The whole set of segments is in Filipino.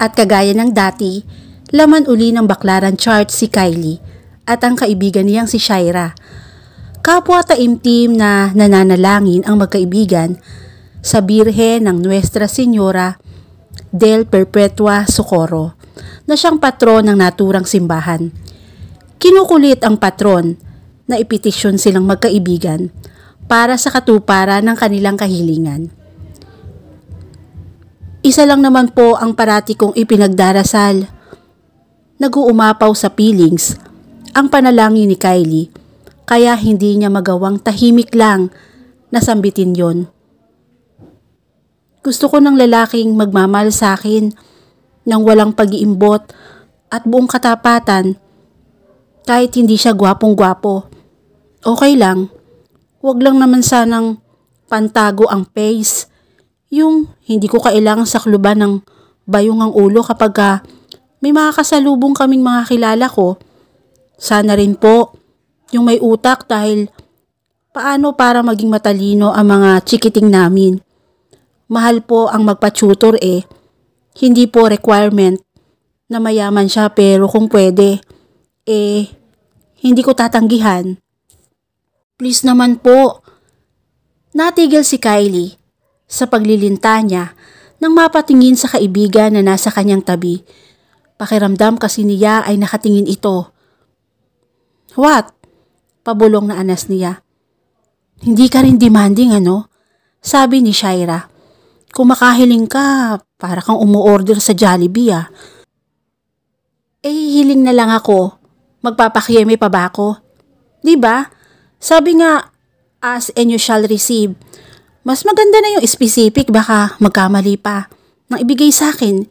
at kagaya ng dati, laman uli ng baklaran chart si Kylie at ang kaibigan niyang si Shaira. Kapwa taimtim na nananalangin ang magkaibigan sa Birhe ng Nuestra Señora del Perpetua Socorro na siyang patron ng naturang simbahan. Kinukulit ang patron na ipetisyon silang magkaibigan para sa katuparan ng kanilang kahilingan. Isa lang naman po ang parati kong ipinagdarasal. Naguumapaw sa feelings ang panalangin ni Kylie kaya hindi niya magawang tahimik lang nasambitin yon. Gusto ko ng lalaking magmamahal sa akin nang walang pag-iimbot at buong katapatan kahit hindi siya gwapong-gwapo. Okay lang. Huwag lang naman sanang pantago ang face yung hindi ko kailangan sakluban ng bayong ang ulo kapag uh, may makakasalubong kaming mga kilala ko. Sana rin po yung may utak dahil paano para maging matalino ang mga chikiting namin. Mahal po ang magpa-tutor eh. Hindi po requirement na mayaman siya pero kung pwede, eh, hindi ko tatanggihan. Please naman po. Natigil si Kylie sa paglilinta niya nang mapatingin sa kaibigan na nasa kanyang tabi. Pakiramdam kasi niya ay nakatingin ito. What? Pabulong na anas niya. Hindi ka rin demanding ano? Sabi ni Shaira. Kung makahiling ka, para kang umuorder sa Jollibee ah. Eh, hiling na lang ako. Magpapakieme pa ba ako? ba? Diba? Sabi nga, as and you shall receive. Mas maganda na yung specific baka magkamali pa nang ibigay sa akin.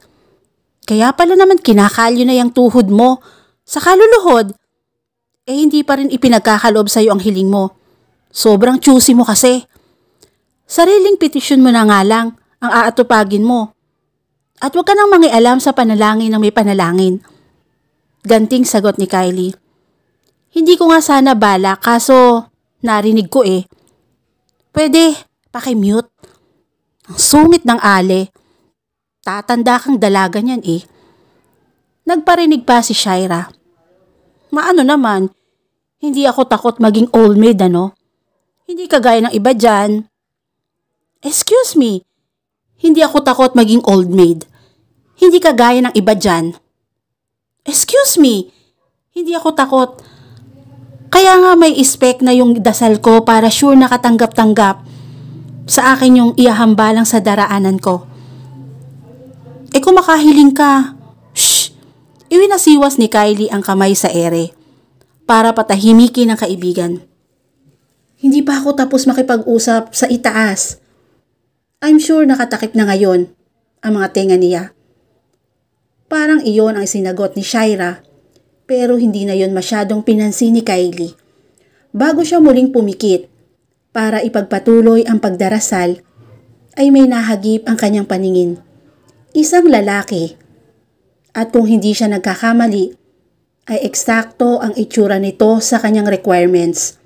Kaya pala naman kinakalyo na yung tuhod mo sa kaluluhod. Eh hindi pa rin ipinagkakaloob sa'yo ang hiling mo. Sobrang choosy mo kasi. Sariling petisyon mo na nga lang ang aatupagin mo. At huwag ka nang mangialam sa panalangin ng may panalangin. Ganting sagot ni Kylie. Hindi ko nga sana bala kaso narinig ko eh. Pwede, Pakimute. Ang sungit ng ale. Tatanda kang dalaga niyan eh. Nagparinig pa si Shaira. Maano naman, hindi ako takot maging old maid ano. Hindi kagaya ng iba dyan. Excuse me, hindi ako takot maging old maid. Hindi kagaya ng iba dyan. Excuse me, hindi ako takot. Kaya nga may spec na yung dasal ko para sure nakatanggap-tanggap sa akin yung iahambalang sa daraanan ko. E eh, kumakahiling ka. Shh! Iwinasiwas ni Kylie ang kamay sa ere para patahimikin ang kaibigan. Hindi pa ako tapos makipag-usap sa itaas. I'm sure nakatakip na ngayon ang mga tenga niya. Parang iyon ang sinagot ni Shaira pero hindi na yon masyadong pinansin ni Kylie. Bago siya muling pumikit para ipagpatuloy ang pagdarasal ay may nahagip ang kanyang paningin. Isang lalaki. At kung hindi siya nagkakamali, ay eksakto ang itsura nito sa kanyang requirements.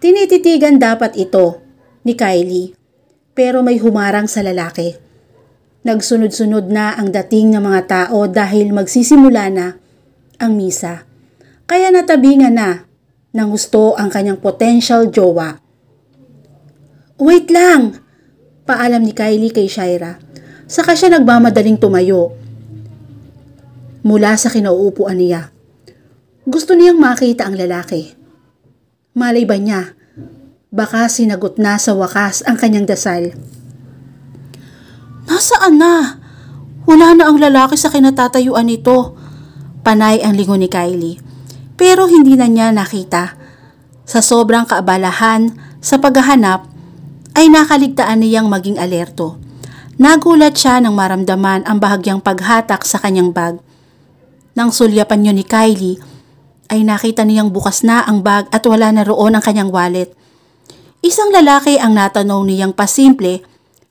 Tinititigan dapat ito ni Kylie pero may humarang sa lalaki. Nagsunod-sunod na ang dating ng mga tao dahil magsisimula na ang misa. Kaya natabingan na ng gusto ang kanyang potential jowa. Wait lang! Paalam ni Kylie kay Shaira. Saka siya nagmamadaling tumayo. Mula sa kinauupuan niya. Gusto niyang makita ang lalaki. Malay ba niya? Baka sinagot na sa wakas ang kanyang dasal. Nasaan na? Wala na ang lalaki sa kinatatayuan nito. Panay ang lingon ni Kylie. Pero hindi na niya nakita. Sa sobrang kaabalahan sa paghahanap, ay nakaligtaan niyang maging alerto. Nagulat siya nang maramdaman ang bahagyang paghatak sa kanyang bag. Nang sulyapan niyo ni Kylie, ay nakita niyang bukas na ang bag at wala na roon ang kanyang wallet. Isang lalaki ang natanaw niyang pasimple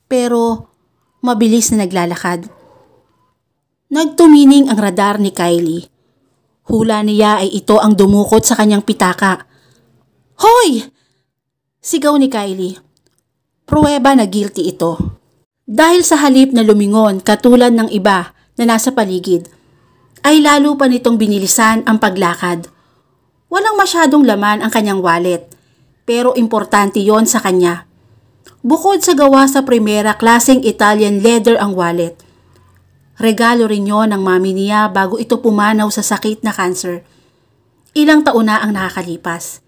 pero mabilis na naglalakad. Nagtumining ang radar ni Kylie. Hula niya ay ito ang dumukot sa kanyang pitaka. Hoy! Sigaw ni Kylie pruweba na guilty ito. Dahil sa halip na lumingon katulad ng iba na nasa paligid, ay lalo pa nitong binilisan ang paglakad. Walang masyadong laman ang kanyang wallet, pero importante yon sa kanya. Bukod sa gawa sa primera klaseng Italian leather ang wallet, regalo rin yon ng mami niya bago ito pumanaw sa sakit na cancer. Ilang taon na ang nakakalipas.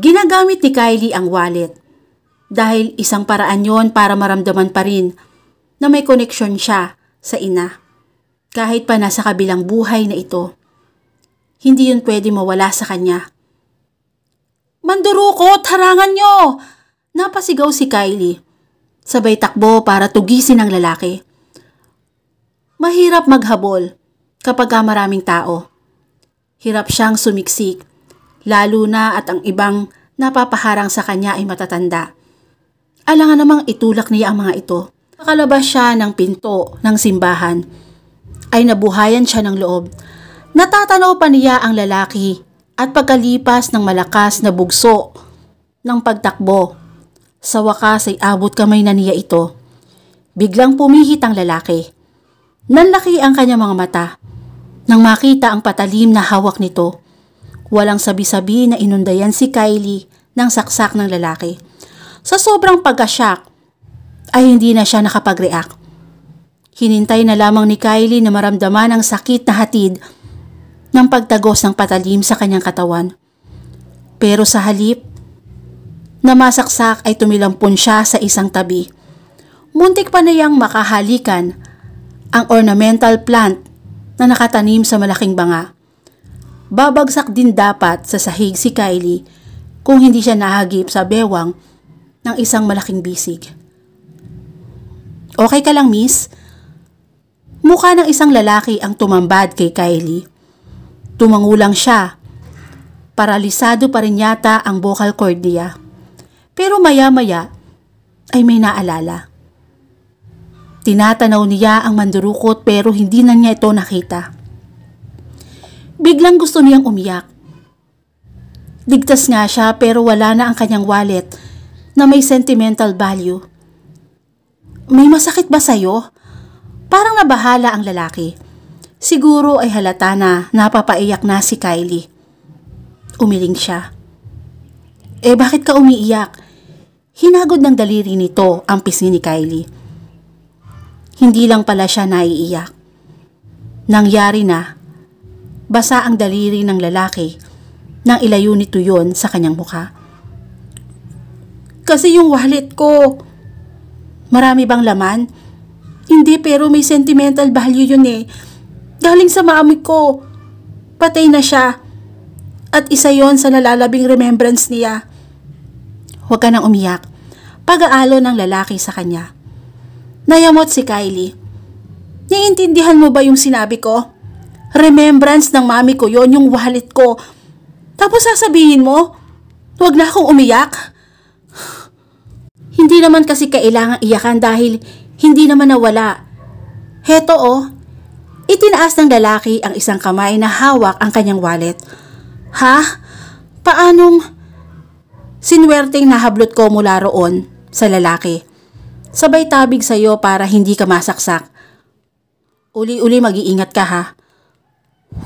Ginagamit ni Kylie ang wallet dahil isang paraan yon para maramdaman pa rin na may koneksyon siya sa ina kahit pa nasa kabilang buhay na ito. Hindi yun pwede mawala sa kanya. Mandurukot! Harangan nyo! Napasigaw si Kylie. Sabay takbo para tugisin ang lalaki. Mahirap maghabol kapag maraming tao. Hirap siyang sumiksik, lalo na at ang ibang napapaharang sa kanya ay matatanda. Alangan namang itulak niya ang mga ito. Nakalabas siya ng pinto ng simbahan. Ay nabuhayan siya ng loob. Natatanaw pa niya ang lalaki at pagkalipas ng malakas na bugso ng pagtakbo. Sa wakas ay abot kamay na niya ito. Biglang pumihit ang lalaki. Nanlaki ang kanyang mga mata nang makita ang patalim na hawak nito. Walang sabi-sabi na inundayan si Kylie ng saksak ng lalaki. Sa sobrang pagkasyak, ay hindi na siya nakapag-react. Hinintay na lamang ni Kylie na maramdaman ang sakit na hatid ng pagtagos ng patalim sa kanyang katawan. Pero sa halip, namasaksak ay tumilampon siya sa isang tabi. Muntik pa na niyang makahalikan ang ornamental plant na nakatanim sa malaking banga. Babagsak din dapat sa sahig si Kylie kung hindi siya nahagip sa bewang ng isang malaking bisig. Okay ka lang, miss? Mukha ng isang lalaki ang tumambad kay Kylie. Tumangulang siya. Paralisado pa rin yata ang vocal cord niya. Pero maya-maya ay may naalala. Tinatanaw niya ang mandurukot pero hindi na niya ito nakita. Biglang gusto niyang umiyak. Ligtas nga siya pero wala na ang kanyang wallet na may sentimental value. May masakit ba sa'yo? Parang nabahala ang lalaki. Siguro ay halata na napapaiyak na si Kylie. Umiling siya. Eh bakit ka umiiyak? Hinagod ng daliri nito ang pisngi ni Kylie. Hindi lang pala siya naiiyak. Nangyari na, basa ang daliri ng lalaki nang ilayo nito yon sa kanyang mukha. Kasi yung wallet ko. Marami bang laman? Hindi pero may sentimental value yun eh. Galing sa mami ko. Patay na siya. At isa yon sa nalalabing remembrance niya. Huwag ka nang umiyak. Pag-aalo ng lalaki sa kanya. Nayamot si Kylie. Naiintindihan mo ba yung sinabi ko? Remembrance ng mami ko yon yung wallet ko. Tapos sasabihin mo, huwag na akong umiyak? Hindi naman kasi kailangan iyakan dahil hindi naman nawala. Heto oh, itinaas ng lalaki ang isang kamay na hawak ang kanyang wallet. Ha? Paanong... Sinwerteng nahablot ko mula roon sa lalaki. Sabay tabig sa'yo para hindi ka masaksak. Uli-uli mag-iingat ka ha.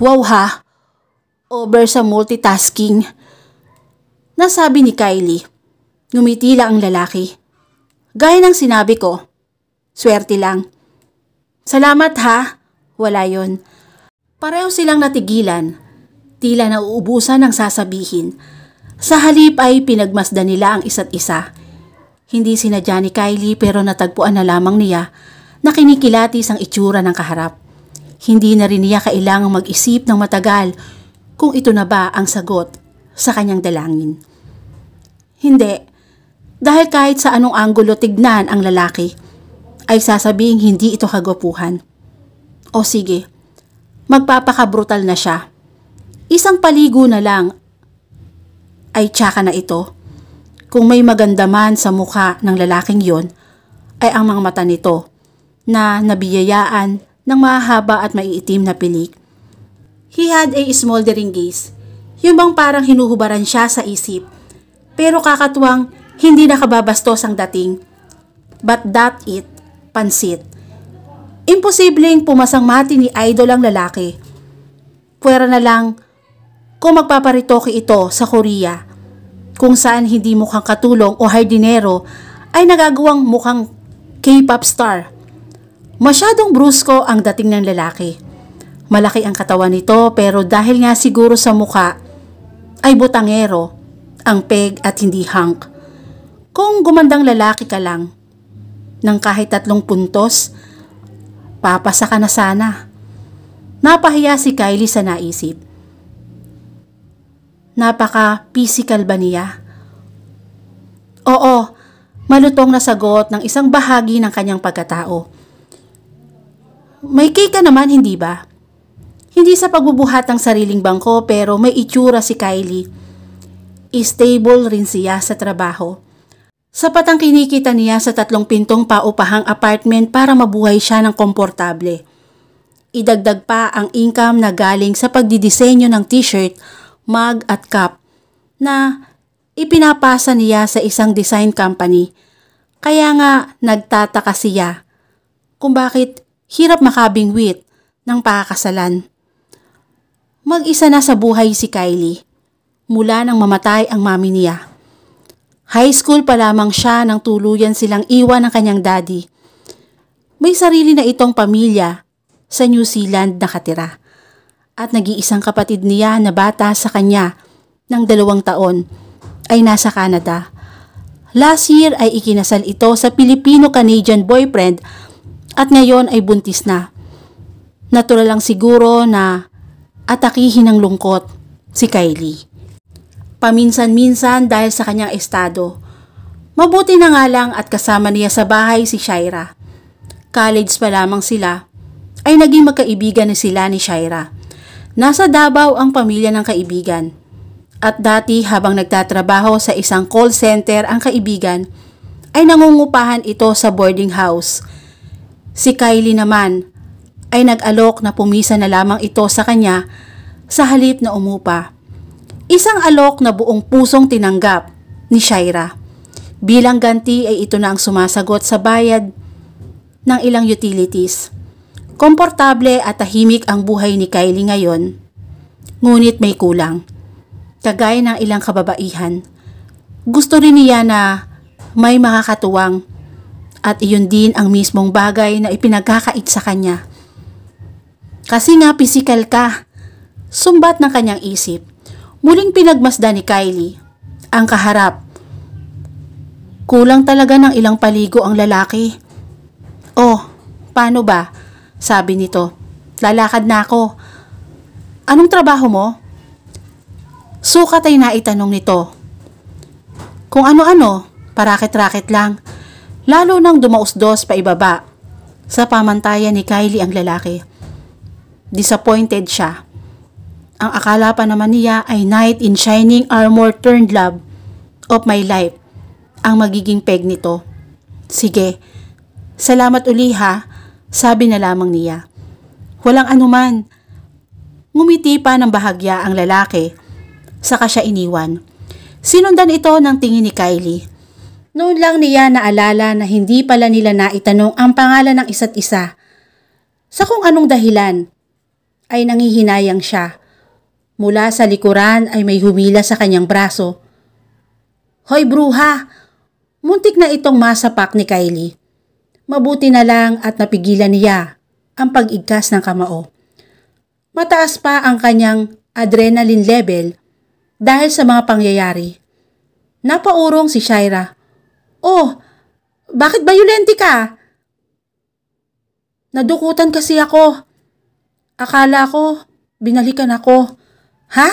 Wow ha, over sa multitasking. Nasabi ni Kylie. Numitila ang lalaki. Gaya ng sinabi ko, swerte lang. Salamat ha, wala yon. Pareho silang natigilan, tila nauubusan ng sasabihin. Sa halip ay pinagmasdan nila ang isa't isa. Hindi sinadya ni Kylie pero natagpuan na lamang niya na kinikilatis ang itsura ng kaharap. Hindi na rin niya kailangang mag-isip ng matagal kung ito na ba ang sagot sa kanyang dalangin. Hindi, dahil kahit sa anong anggulo tignan ang lalaki, ay sasabing hindi ito kagopuhan. O sige, magpapakabrutal na siya. Isang paligo na lang ay tsaka na ito. Kung may maganda man sa mukha ng lalaking yon, ay ang mga mata nito na nabiyayaan ng mahaba at maiitim na pilik. He had a smoldering gaze, yung bang parang hinuhubaran siya sa isip. Pero kakatuwang hindi nakababastos ang dating. But that it, pansit. Imposibleng pumasang mati ni idol ang lalaki. Pwera na lang kung magpaparitoke ito sa Korea kung saan hindi mukhang katulong o hardinero ay nagagawang mukhang K-pop star. Masyadong brusko ang dating ng lalaki. Malaki ang katawan nito pero dahil nga siguro sa mukha ay butangero, ang peg at hindi hunk kung gumandang lalaki ka lang. Nang kahit tatlong puntos, papasa ka na sana. Napahiya si Kylie sa naisip. Napaka-physical ba niya? Oo, malutong na sagot ng isang bahagi ng kanyang pagkatao. May kay ka naman, hindi ba? Hindi sa pagbubuhat ng sariling bangko pero may itsura si Kylie. Stable rin siya sa trabaho. Sapat ang kinikita niya sa tatlong pintong paupahang apartment para mabuhay siya ng komportable. Idagdag pa ang income na galing sa pagdidisenyo ng t-shirt, mug at cup na ipinapasa niya sa isang design company. Kaya nga nagtataka siya kung bakit hirap makabing makabingwit ng pakakasalan. Mag-isa na sa buhay si Kylie mula nang mamatay ang mami niya. High school pa lamang siya nang tuluyan silang iwan ng kanyang daddy. May sarili na itong pamilya sa New Zealand nakatira. At nag-iisang kapatid niya na bata sa kanya ng dalawang taon ay nasa Canada. Last year ay ikinasal ito sa Filipino-Canadian boyfriend at ngayon ay buntis na. Natural lang siguro na atakihin ng lungkot si Kylie paminsan-minsan dahil sa kanyang estado. Mabuti na nga lang at kasama niya sa bahay si Shaira. College pa lamang sila ay naging magkaibigan na sila ni Shaira. Nasa Davao ang pamilya ng kaibigan. At dati habang nagtatrabaho sa isang call center ang kaibigan, ay nangungupahan ito sa boarding house. Si Kylie naman ay nag-alok na pumisa na lamang ito sa kanya sa halip na umupa. Isang alok na buong pusong tinanggap ni Shaira. Bilang ganti ay ito na ang sumasagot sa bayad ng ilang utilities. Komportable at tahimik ang buhay ni Kylie ngayon. Ngunit may kulang. Kagaya ng ilang kababaihan. Gusto rin niya na may makakatuwang at iyon din ang mismong bagay na ipinagkakait sa kanya. Kasi nga physical ka, sumbat ng kanyang isip. Muling pinagmasdan ni Kylie ang kaharap. Kulang talaga ng ilang paligo ang lalaki. Oh, paano ba? Sabi nito. Lalakad na ako. Anong trabaho mo? Sukat ay naitanong nito. Kung ano-ano, parakit-rakit lang. Lalo nang dumausdos pa ibaba. Sa pamantayan ni Kylie ang lalaki. Disappointed siya. Ang akala pa naman niya ay knight in shining armor turned love of my life ang magiging peg nito. Sige, salamat uli ha, sabi na lamang niya. Walang anuman. Ngumiti pa ng bahagya ang lalaki. Saka siya iniwan. Sinundan ito ng tingin ni Kylie. Noon lang niya naalala na hindi pala nila naitanong ang pangalan ng isa't isa. Sa kung anong dahilan, ay nangihinayang siya Mula sa likuran ay may humila sa kanyang braso. Hoy bruha! Muntik na itong masapak ni Kylie. Mabuti na lang at napigilan niya ang pag-igkas ng kamao. Mataas pa ang kanyang adrenaline level dahil sa mga pangyayari. Napaurong si Shaira. Oh, bakit bayulente ka? Nadukutan kasi ako. Akala ko, binalikan ako. Ha?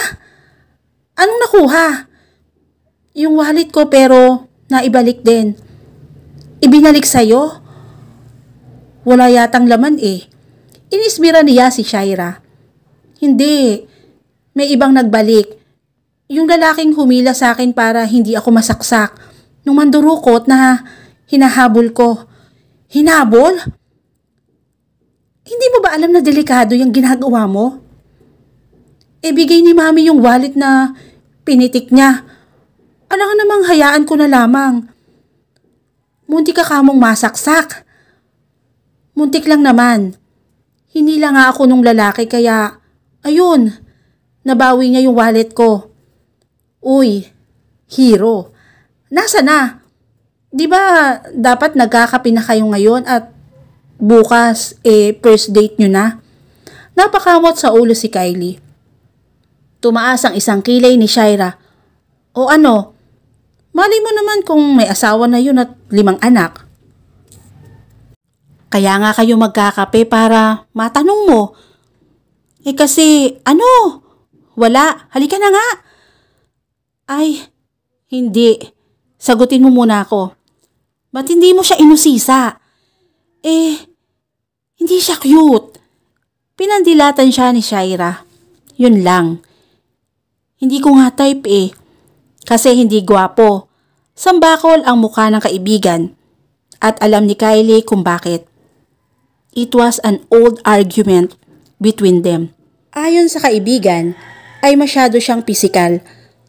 Anong nakuha? Yung wallet ko pero naibalik din. Ibinalik sa'yo? Wala yatang laman eh. Inisbira niya si Shaira. Hindi. May ibang nagbalik. Yung lalaking humila sa akin para hindi ako masaksak. Nung mandurukot na hinahabol ko. Hinabol? Hindi mo ba alam na delikado yung ginagawa mo? ibigay ni mami yung wallet na pinitik niya. Alam ano ka namang hayaan ko na lamang. Munti ka kamong masaksak. Muntik lang naman. Hinila nga ako nung lalaki kaya, ayun, nabawi niya yung wallet ko. Uy, hero, nasa na? Di ba dapat nagkakapi na kayo ngayon at bukas eh first date nyo na? Napakamot sa ulo si Kylie. Tumaas ang isang kilay ni Shaira. O ano? Mali mo naman kung may asawa na yun at limang anak. Kaya nga kayo magkakape para matanong mo. Eh kasi ano? Wala. Halika na nga. Ay, hindi. Sagutin mo muna ako. Ba't hindi mo siya inusisa? Eh, hindi siya cute. Pinandilatan siya ni Shaira. Yun lang. Hindi ko nga type eh. Kasi hindi gwapo. Sambakol ang mukha ng kaibigan. At alam ni Kylie kung bakit. It was an old argument between them. Ayon sa kaibigan, ay masyado siyang pisikal.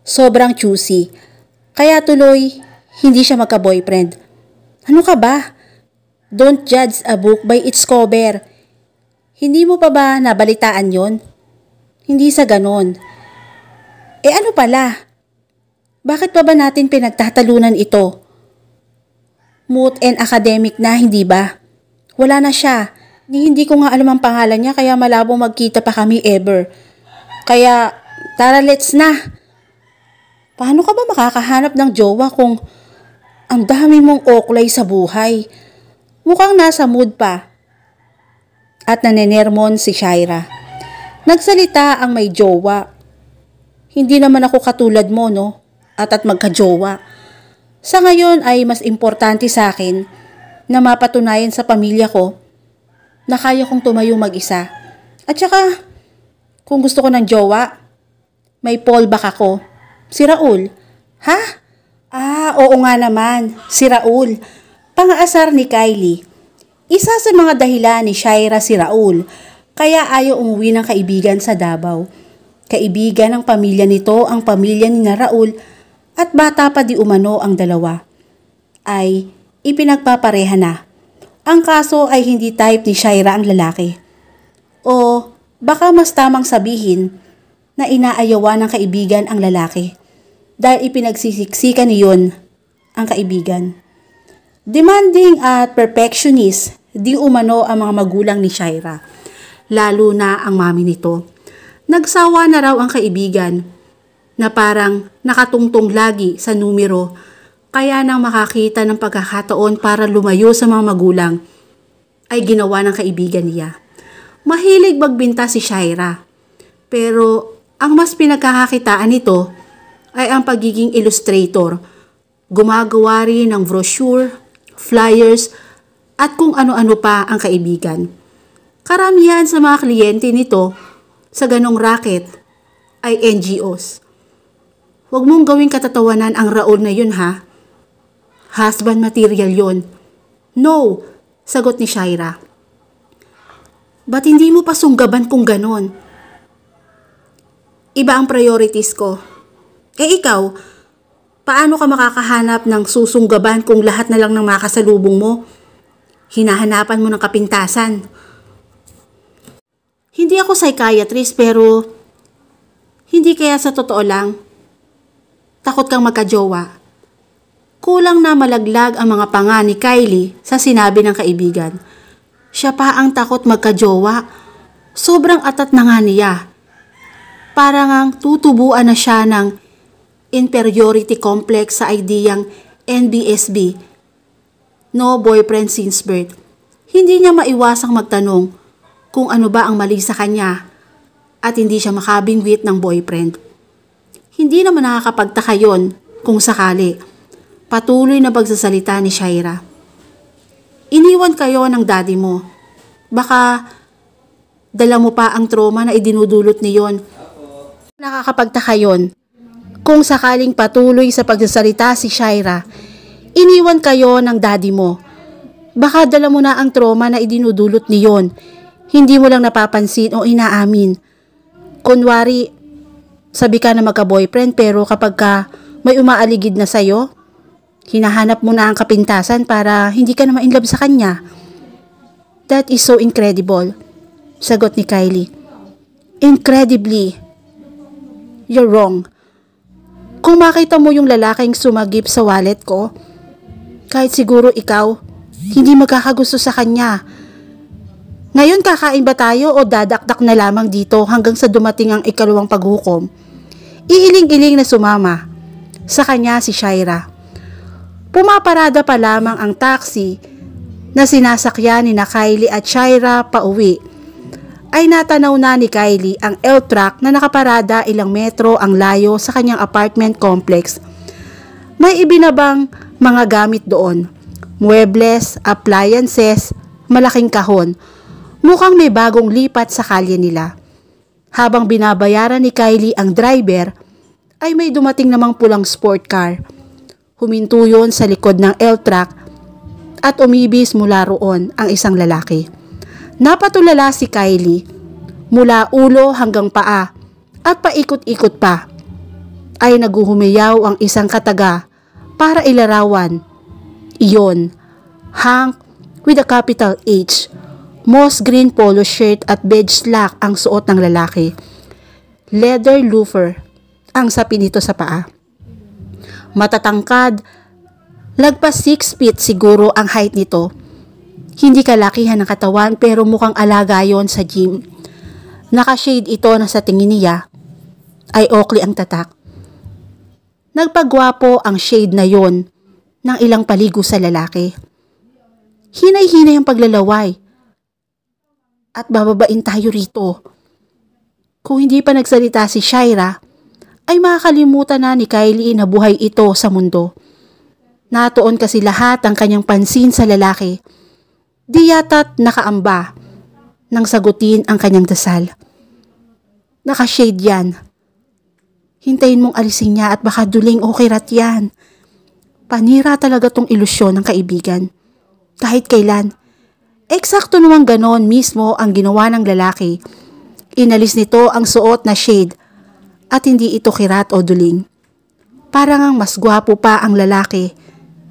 Sobrang choosy. Kaya tuloy, hindi siya magka-boyfriend. Ano ka ba? Don't judge a book by its cover. Hindi mo pa ba nabalitaan yon? Hindi sa ganon. Eh ano pala? Bakit pa ba natin pinagtatalunan ito? Moot and academic na, hindi ba? Wala na siya. Ni hindi ko nga alam ang pangalan niya kaya malabo magkita pa kami ever. Kaya, tara let's na. Paano ka ba makakahanap ng jowa kung ang dami mong oklay sa buhay? Mukhang nasa mood pa. At nanenermon si Shaira. Nagsalita ang may jowa hindi naman ako katulad mo, no? At at magka-jowa. Sa ngayon ay mas importante sa akin na mapatunayan sa pamilya ko na kaya kong tumayo mag-isa. At saka, kung gusto ko ng jowa, may fallback ako. Si Raul. Ha? Ah, oo nga naman. Si Raul. Pangaasar ni Kylie. Isa sa mga dahilan ni Shaira si Raul, kaya ayaw umuwi ng kaibigan sa Davao. Kaibigan ng pamilya nito ang pamilya ni na Raul at bata pa di umano ang dalawa. Ay, ipinagpapareha na. Ang kaso ay hindi type ni Shaira ang lalaki. O baka mas tamang sabihin na inaayawa ng kaibigan ang lalaki dahil ipinagsisiksikan niyon ang kaibigan. Demanding at perfectionist di umano ang mga magulang ni Shaira, lalo na ang mami nito. Nagsawa na raw ang kaibigan na parang nakatungtong lagi sa numero kaya nang makakita ng pagkakataon para lumayo sa mga magulang ay ginawa ng kaibigan niya. Mahilig magbinta si Shaira pero ang mas pinagkakakitaan nito ay ang pagiging illustrator. Gumagawa rin ng brochure, flyers, at kung ano-ano pa ang kaibigan. Karamihan sa mga kliyente nito sa ganong racket ay NGOs. Huwag mong gawing katatawanan ang Raul na yun ha. Husband material yon. No, sagot ni Shaira. Ba't hindi mo pa sunggaban kung ganon? Iba ang priorities ko. Eh ikaw, paano ka makakahanap ng susunggaban kung lahat na lang ng makasalubong mo? Hinahanapan mo ng kapintasan. Hindi ako psychiatrist pero hindi kaya sa totoo lang. Takot kang magkajowa. Kulang na malaglag ang mga panga ni Kylie sa sinabi ng kaibigan. Siya pa ang takot magkajowa. Sobrang atat na nga niya. Parang ang tutubuan na siya ng inferiority complex sa ideyang NBSB, no boyfriend since birth. Hindi niya maiwasang magtanong, kung ano ba ang mali sa kanya at hindi siya makabingwit ng boyfriend. Hindi naman nakakapagtaka yon kung sakali. Patuloy na pagsasalita ni Shaira. Iniwan kayo ng daddy mo. Baka dala mo pa ang trauma na idinudulot niyon. Nakakapagtaka yon. Kung sakaling patuloy sa pagsasalita si Shaira, iniwan kayo ng daddy mo. Baka dala mo na ang trauma na idinudulot niyon hindi mo lang napapansin o inaamin. Kunwari, sabi ka na magka-boyfriend pero kapag ka may umaaligid na sa'yo, hinahanap mo na ang kapintasan para hindi ka na love sa kanya. That is so incredible, sagot ni Kylie. Incredibly, you're wrong. Kung makita mo yung lalaking sumagip sa wallet ko, kahit siguro ikaw, hindi magkakagusto sa kanya ngayon kakain ba tayo o dadakdak na lamang dito hanggang sa dumating ang ikalawang paghukom? Iiling-iling na sumama. Sa kanya si Shaira. Pumaparada pa lamang ang taxi na sinasakyan ni na Kylie at Shaira pauwi. Ay natanaw na ni Kylie ang L-truck na nakaparada ilang metro ang layo sa kanyang apartment complex. May ibinabang mga gamit doon. Muebles, appliances, malaking kahon Mukhang may bagong lipat sa kalye nila. Habang binabayaran ni Kylie ang driver, ay may dumating namang pulang sport car. Huminto yon sa likod ng L-track at umibis mula roon ang isang lalaki. Napatulala si Kylie mula ulo hanggang paa at paikot-ikot pa. Ay naguhumiyaw ang isang kataga para ilarawan. Iyon, Hank with a capital H Moss green polo shirt at beige slack ang suot ng lalaki. Leather loafer ang sapi nito sa paa. Matatangkad, lagpas 6 feet siguro ang height nito. Hindi kalakihan ng katawan pero mukhang alaga yon sa gym. Nakashade ito na sa tingin niya ay Oakley ang tatak. Nagpagwapo ang shade na yon ng ilang paligo sa lalaki. Hinay-hinay ang paglalaway at bababain tayo rito. Kung hindi pa nagsalita si Shaira, ay makakalimutan na ni Kylie na buhay ito sa mundo. Natuon kasi lahat ang kanyang pansin sa lalaki. Di yata't nakaamba nang sagutin ang kanyang dasal. Nakashade yan. Hintayin mong alisin niya at baka duling okay rat yan. Panira talaga tong ilusyon ng kaibigan. Kahit kailan, Eksakto namang ganoon mismo ang ginawa ng lalaki. Inalis nito ang suot na shade at hindi ito kirat o duling. Parang ang mas gwapo pa ang lalaki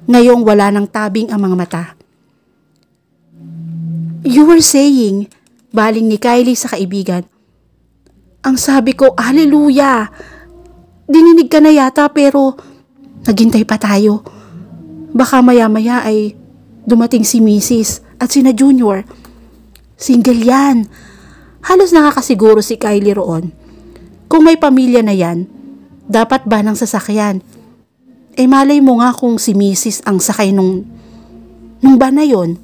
ngayong wala nang tabing ang mga mata. You were saying, baling ni Kylie sa kaibigan, ang sabi ko, haleluya! Dininig ka na yata pero naghintay pa tayo. Baka maya-maya ay Dumating si Mrs. at sina Junior. Single yan. Halos nakakasiguro si Kylie roon. Kung may pamilya na yan, dapat ba nang sasakyan? Eh malay mo nga kung si Mrs. ang sakay nung, nung ba na yon.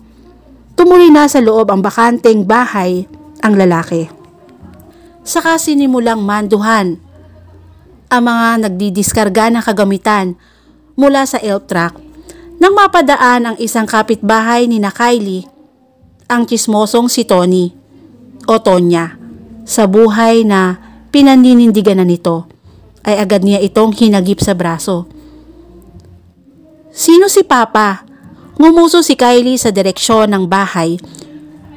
Tumuloy na sa loob ang bakanteng bahay ang lalaki. Saka sinimulang manduhan ang mga nagdidiskarga ng kagamitan mula sa l truck nang mapadaan ang isang kapitbahay ni na Kylie, ang chismosong si Tony o Tonya sa buhay na pinaninindigan na nito ay agad niya itong hinagip sa braso. Sino si Papa? Ngumuso si Kylie sa direksyon ng bahay.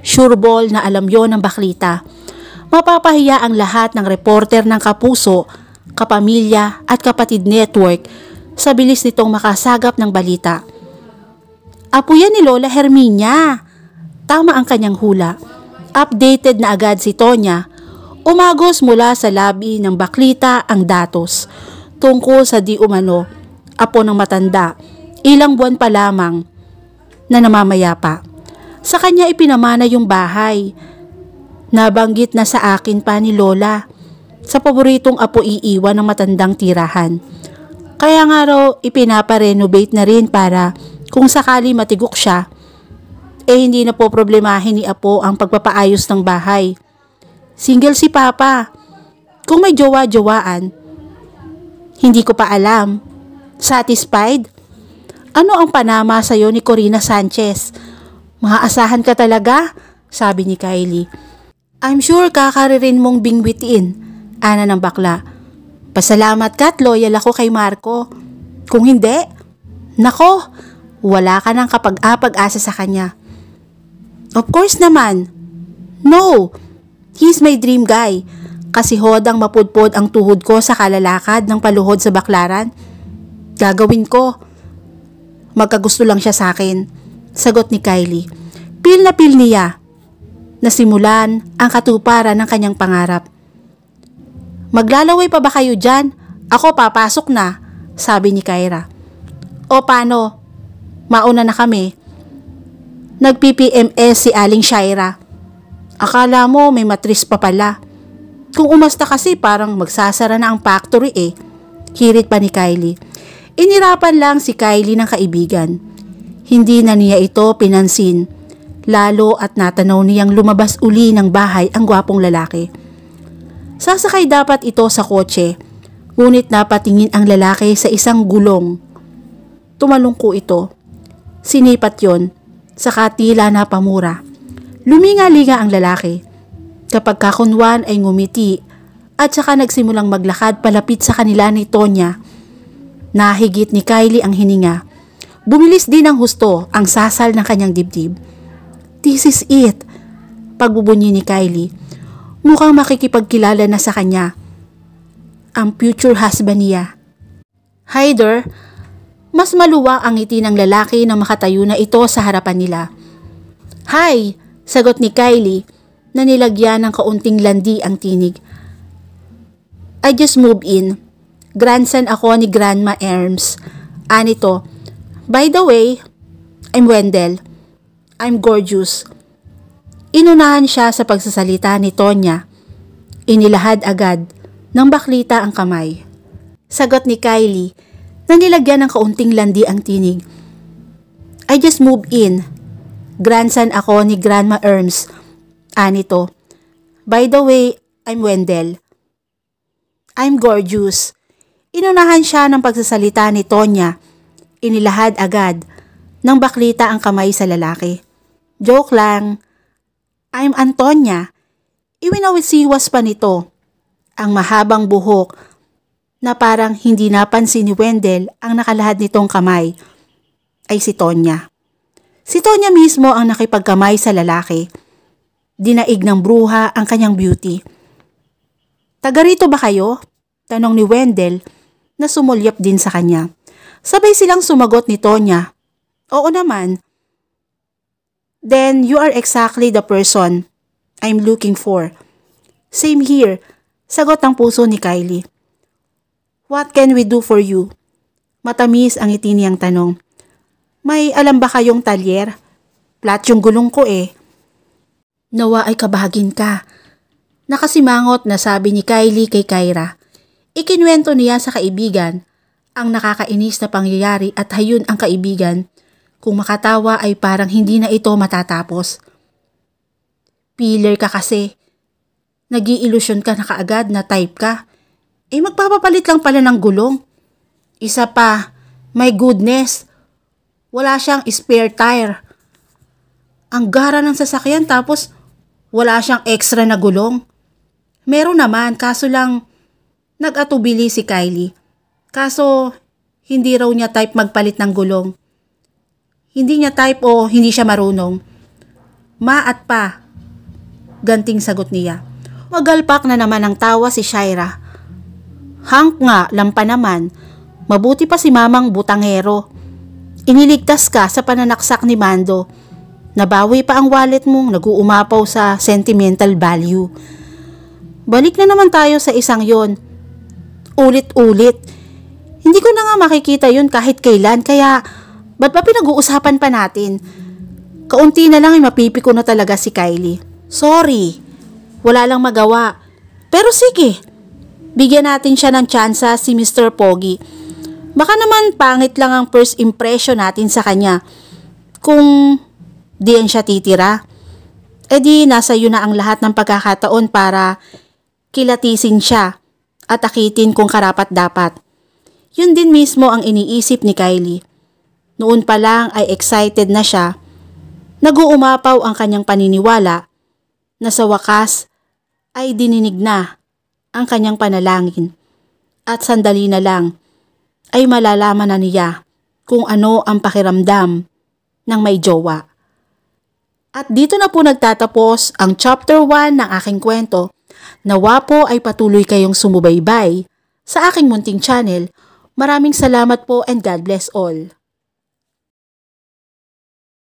Sureball na alam yon ng baklita. Mapapahiya ang lahat ng reporter ng kapuso, kapamilya at kapatid network sa bilis nitong makasagap ng balita. Apo yan ni Lola Herminia. Tama ang kanyang hula. Updated na agad si Tonya. Umagos mula sa labi ng baklita ang datos. Tungkol sa di umano, apo ng matanda, ilang buwan pa lamang na namamaya pa. Sa kanya ipinamana yung bahay. Nabanggit na sa akin pa ni Lola sa paboritong apo iiwan ng matandang tirahan. Kaya nga raw ipinaparenovate na rin para kung sakali matigok siya, eh hindi na po problemahin ni Apo ang pagpapaayos ng bahay. Single si Papa. Kung may jowa-jowaan, hindi ko pa alam. Satisfied? Ano ang panama sa'yo ni Corina Sanchez? Maaasahan ka talaga? Sabi ni Kylie. I'm sure kakaririn mong bingwitin. Ana ng bakla. Pasalamat ka at loyal ako kay Marco. Kung hindi, nako, wala ka ng kapag-apag-asa sa kanya. Of course naman. No, he's my dream guy. Kasi hodang mapudpod ang tuhod ko sa kalalakad ng paluhod sa baklaran. Gagawin ko. Magkagusto lang siya sa akin. Sagot ni Kylie. Pil na pil niya. Nasimulan ang katuparan ng kanyang pangarap. Maglalaway pa ba kayo dyan? Ako papasok na, sabi ni Kyra. O paano? mauna na kami. Nag-PPMS eh, si Aling Shaira. Akala mo may matris pa pala. Kung umasta kasi parang magsasara na ang factory eh. Hirit pa ni Kylie. Inirapan lang si Kylie ng kaibigan. Hindi na niya ito pinansin. Lalo at natanaw niyang lumabas uli ng bahay ang gwapong lalaki. Sasakay dapat ito sa kotse. Ngunit napatingin ang lalaki sa isang gulong. ko ito. Sinipat yon, sa tila na pamura. Luminga-linga ang lalaki. Kapag kakunwan ay ngumiti at saka nagsimulang maglakad palapit sa kanila ni Tonya. Nahigit ni Kylie ang hininga. Bumilis din ang husto ang sasal ng kanyang dibdib. This is it, pagbubunyi ni Kylie. Mukhang makikipagkilala na sa kanya. Ang future husband niya. Hyder, mas maluwa ang ngiti ng lalaki na makatayo na ito sa harapan nila. Hi! Sagot ni Kylie na nilagyan ng kaunting landi ang tinig. I just moved in. Grandson ako ni Grandma Erms. Anito, by the way, I'm Wendell. I'm gorgeous. Inunahan siya sa pagsasalita ni Tonya. Inilahad agad ng baklita ang kamay. Sagot ni Kylie na nilagyan ng kaunting landi ang tinig. I just moved in. Grandson ako ni Grandma Erms. Anito. By the way, I'm Wendell. I'm gorgeous. Inunahan siya ng pagsasalita ni Tonya. Inilahad agad nang baklita ang kamay sa lalaki. Joke lang. I'm Antonia. Iwinawitsiwas pa nito. Ang mahabang buhok na parang hindi napansin ni Wendell ang nakalahad nitong kamay ay si Tonya. Si Tonya mismo ang nakipagkamay sa lalaki. Dinaig ng bruha ang kanyang beauty. Taga rito ba kayo? Tanong ni Wendell na sumulyap din sa kanya. Sabay silang sumagot ni Tonya. Oo naman. Then you are exactly the person I'm looking for. Same here, sagot ang puso ni Kylie. What can we do for you? Matamis ang ngiti niyang tanong. May alam ba kayong talyer? Plat yung gulong ko eh. Nawa ay kabahagin ka. Nakasimangot na sabi ni Kylie kay Kyra. Ikinwento niya sa kaibigan ang nakakainis na pangyayari at hayun ang kaibigan. Kung makatawa ay parang hindi na ito matatapos. Pillar ka kasi. Nag-iilusyon ka na kaagad na type ka eh magpapapalit lang pala ng gulong. Isa pa, my goodness, wala siyang spare tire. Ang gara ng sasakyan tapos wala siyang extra na gulong. Meron naman, kaso lang nag-atubili si Kylie. Kaso hindi raw niya type magpalit ng gulong. Hindi niya type o hindi siya marunong. Ma at pa, ganting sagot niya. Magalpak na naman ang tawa si Shaira Hank nga, lampa naman. Mabuti pa si mamang butangero. Iniligtas ka sa pananaksak ni Mando. Nabawi pa ang wallet mong naguumapaw sa sentimental value. Balik na naman tayo sa isang yon. Ulit-ulit. Hindi ko na nga makikita yun kahit kailan kaya ba't pa pinag-uusapan pa natin? Kaunti na lang ay mapipiko na talaga si Kylie. Sorry. Wala lang magawa. Pero sige, Bigyan natin siya ng tsansa si Mr. Pogi. Baka naman pangit lang ang first impression natin sa kanya. Kung diyan siya titira. E di nasa iyo na ang lahat ng pagkakataon para kilatisin siya at akitin kung karapat dapat. Yun din mismo ang iniisip ni Kylie. Noon pa lang ay excited na siya. Naguumapaw ang kanyang paniniwala na sa wakas ay dininig na ang kanyang panalangin. At sandali na lang ay malalaman na niya kung ano ang pakiramdam ng may jowa. At dito na po nagtatapos ang chapter 1 ng aking kwento. Nawa po ay patuloy kayong sumubaybay sa aking munting channel. Maraming salamat po and God bless all.